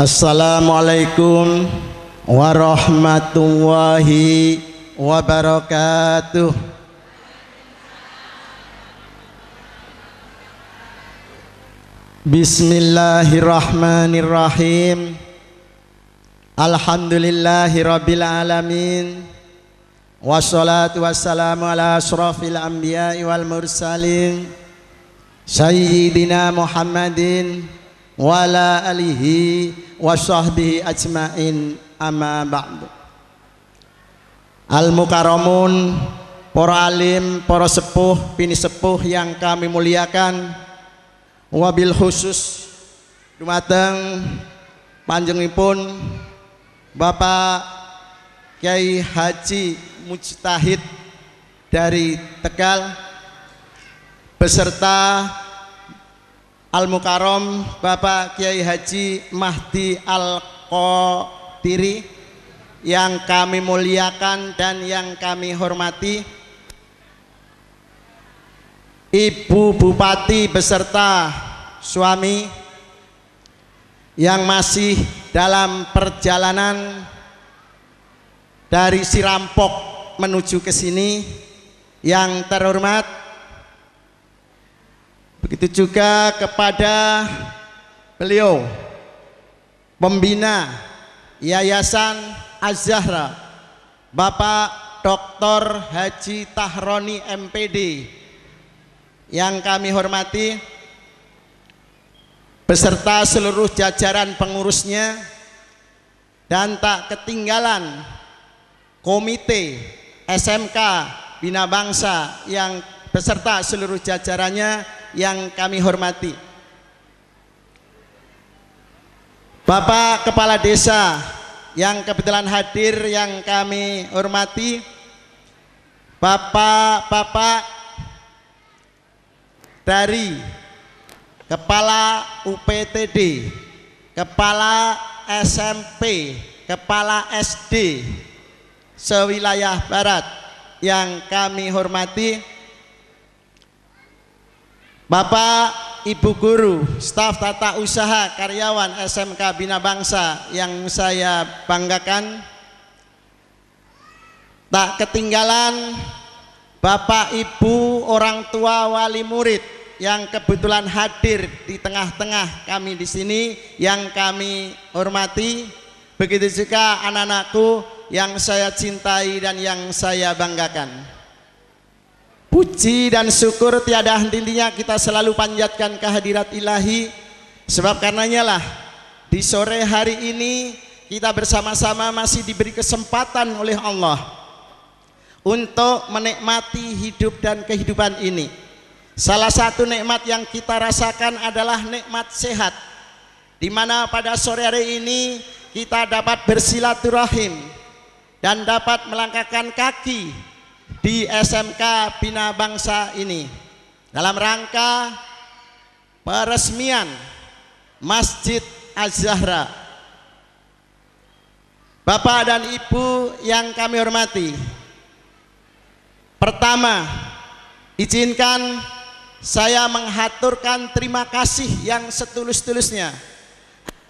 Assalamualaikum warahmatullahi wabarakatuh. Bismillahirrahmanirrahim. Alhamdulillahirabbil alamin. Wassalatu wassalamu ala anbiya'i wal mursalin. Sayyidina Muhammadin wa alihi wa sahbihi ajmain amma Al mukaramun para alim, para sepuh, pini sepuh yang kami muliakan wabil khusus dumateng panjengipun Bapak Kiai Haji Mujtahid dari Tegal beserta Al Mukarom Bapak Kiai Haji Mahdi Al Kotiri yang kami muliakan dan yang kami hormati Ibu Bupati beserta suami yang masih dalam perjalanan dari Sirampok menuju ke sini yang terhormat Begitu juga kepada beliau pembina Yayasan Az-Zahra Bapak Dr. Haji Tahroni MPD yang kami hormati beserta seluruh jajaran pengurusnya dan tak ketinggalan komite SMK Bina Bangsa yang beserta seluruh jajarannya yang kami hormati Bapak Kepala Desa yang kebetulan hadir yang kami hormati Bapak-bapak dari Kepala UPTD, Kepala SMP, Kepala SD sewilayah Barat yang kami hormati Bapak Ibu Guru, staf tata usaha karyawan SMK Bina Bangsa yang saya banggakan. Tak ketinggalan Bapak Ibu orang tua wali murid yang kebetulan hadir di tengah-tengah kami di sini yang kami hormati begitu juga anak-anakku yang saya cintai dan yang saya banggakan. Puji dan syukur tiada henti-hentinya kita selalu panjatkan kehadirat ilahi Sebab karenanya lah di sore hari ini kita bersama-sama masih diberi kesempatan oleh Allah Untuk menikmati hidup dan kehidupan ini Salah satu nikmat yang kita rasakan adalah nikmat sehat di mana pada sore hari ini kita dapat bersilaturahim dan dapat melangkahkan kaki di SMK Bina Bangsa ini dalam rangka peresmian Masjid Az-Zahra. Bapak dan Ibu yang kami hormati, pertama izinkan saya menghaturkan terima kasih yang setulus-tulusnya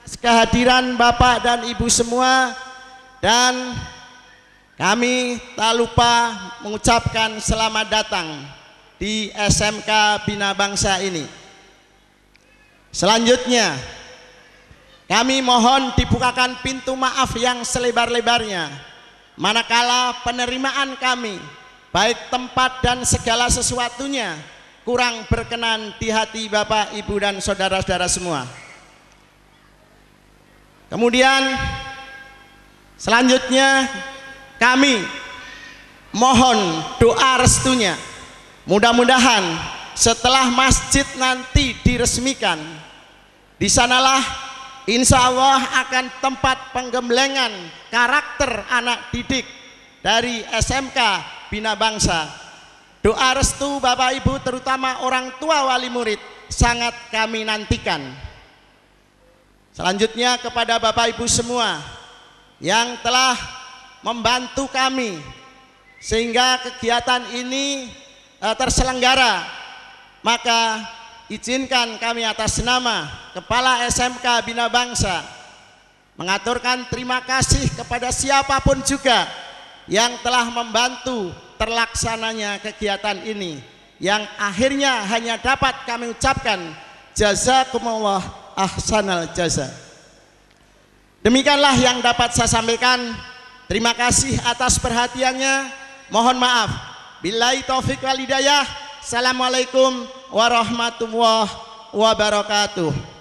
atas kehadiran Bapak dan Ibu semua dan kami tak lupa mengucapkan selamat datang di SMK Bina Bangsa ini. Selanjutnya, kami mohon dibukakan pintu maaf yang selebar-lebarnya. Manakala penerimaan kami, baik tempat dan segala sesuatunya, kurang berkenan di hati Bapak, Ibu, dan saudara-saudara semua. Kemudian, selanjutnya kami mohon doa restunya mudah-mudahan setelah masjid nanti diresmikan di sanalah insya Allah akan tempat penggemblengan karakter anak didik dari SMK Bina Bangsa doa restu Bapak Ibu terutama orang tua wali murid sangat kami nantikan selanjutnya kepada Bapak Ibu semua yang telah membantu kami sehingga kegiatan ini uh, terselenggara. Maka izinkan kami atas nama Kepala SMK Bina Bangsa mengaturkan terima kasih kepada siapapun juga yang telah membantu terlaksananya kegiatan ini yang akhirnya hanya dapat kami ucapkan jazakumullah ahsanal jaza. Demikianlah yang dapat saya sampaikan. Terima kasih atas perhatiannya. Mohon maaf. Billahi taufik wal hidayah. Assalamualaikum warahmatullahi wabarakatuh.